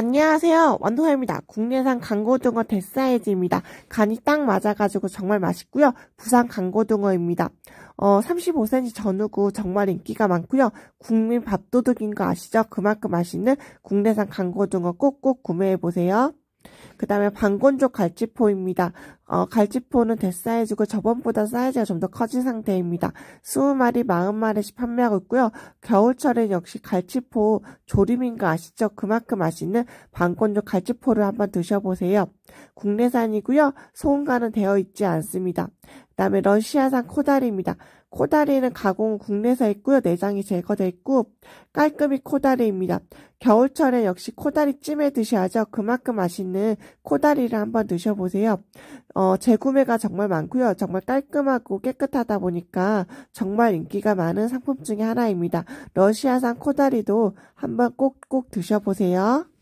안녕하세요. 완도사입니다. 국내산 강고등어 대사이즈입니다. 간이 딱 맞아가지고 정말 맛있고요. 부산 강고등어입니다. 어, 35cm 전후고 정말 인기가 많고요. 국민 밥도둑인 거 아시죠? 그만큼 맛있는 국내산 강고등어 꼭꼭 구매해보세요. 그 다음에 방건조 갈치포입니다. 어, 갈치포는 대사이즈고 저번보다 사이즈가 좀 더 커진 상태입니다. 20마리, 40마리씩 판매하고 있고요. 겨울철엔 역시 갈치포 조림인 거 아시죠? 그만큼 맛있는 방건조 갈치포를 한번 드셔보세요. 국내산이고요. 소음가는 되어 있지 않습니다. 다음에 러시아산 코다리입니다. 코다리는 가공은 국내에서 했고요. 내장이 제거돼 있고 깔끔이 코다리입니다. 겨울철에 역시 코다리 찜에 드셔야죠. 그만큼 맛있는 코다리를 한번 드셔보세요. 어, 재구매가 정말 많고요. 정말 깔끔하고 깨끗하다 보니까 정말 인기가 많은 상품 중에 하나입니다. 러시아산 코다리도 한번 꼭꼭 드셔보세요.